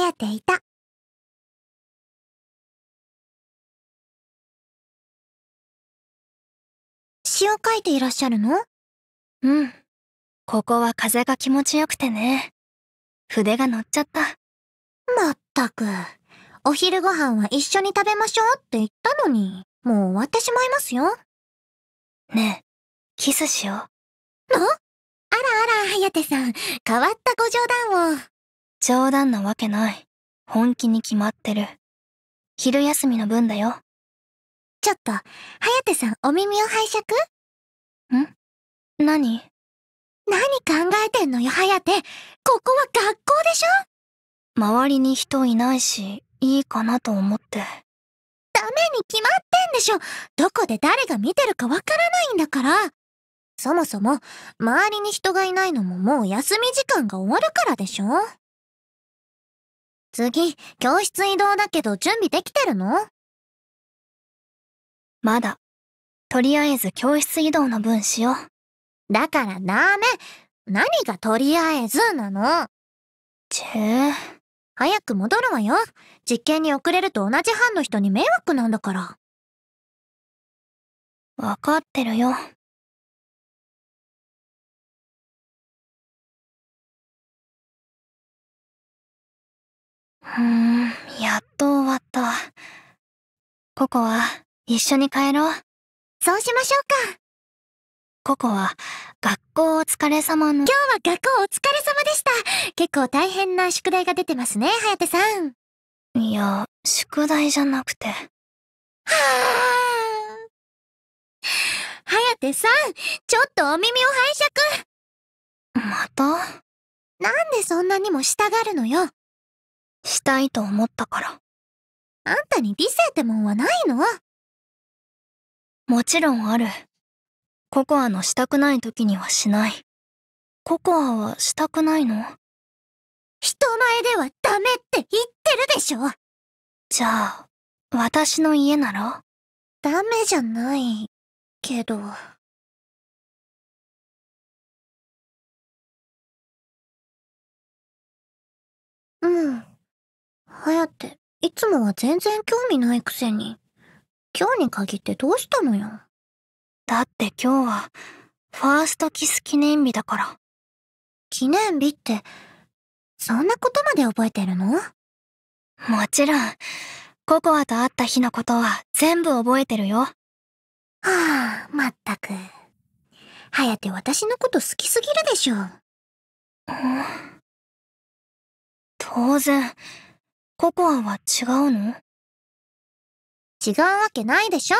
行っていた。詩を書いていらっしゃるのうん。ここは風が気持ちよくてね。筆が乗っちゃった。まったく。お昼ご飯は一緒に食べましょうって言ったのに、もう終わってしまいますよ。ねえ、キスしよう。のあらあら、はやてさん、変わったご冗談を。冗談なわけない。本気に決まってる。昼休みの分だよ。ちょっと、てさんお耳を拝借ん何何考えてんのよ、て。ここは学校でしょ周りに人いないし、いいかなと思って。ダメに決まってんでしょどこで誰が見てるかわからないんだからそもそも、周りに人がいないのももう休み時間が終わるからでしょ次、教室移動だけど準備できてるのまだ。とりあえず教室移動の分しよう。だからダメ何がとりあえずなのちぇ。早く戻るわよ。実験に遅れると同じ班の人に迷惑なんだから。わかってるよ。うーん、やっと終わった。ココは、一緒に帰ろう。そうしましょうか。ココは、学校お疲れ様の。今日は学校お疲れ様でした。結構大変な宿題が出てますね、颯さん。いや、宿題じゃなくて。はぁー。颯さん、ちょっとお耳を拝借。またなんでそんなにも従うるのよ。したいと思ったから。あんたに理性ってもんはないのもちろんある。ココアのしたくない時にはしない。ココアはしたくないの人前ではダメって言ってるでしょじゃあ、私の家ならダメじゃないけど。うん。隼いつもは全然興味ないくせに、今日に限ってどうしたのよ。だって今日は、ファーストキス記念日だから。記念日って、そんなことまで覚えてるのもちろん、ココアと会った日のことは全部覚えてるよ。はあ、まったく。はやて私のこと好きすぎるでしょ。う当然、ココアは違うの違うわけないでしょ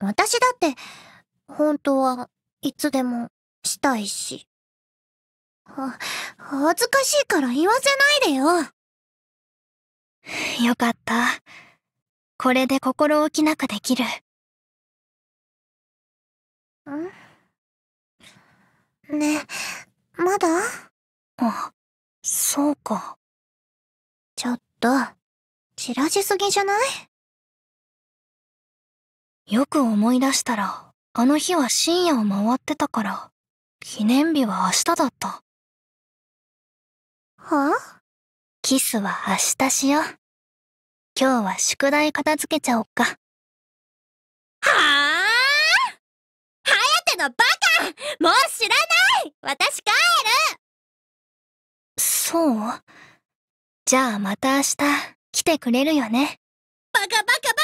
私だって、本当はいつでもしたいし。は、恥ずかしいから言わせないでよ。よかった。これで心置きなくできる。んねえ、まだあ、そうか。と、散らしすぎじゃないよく思い出したら、あの日は深夜を回ってたから、記念日は明日だった。はあキスは明日しよう。今日は宿題片付けちゃおっか。はあはやてのバカもう知らない私帰るそうじゃあまた明日来てくれるよね。バカバカバカ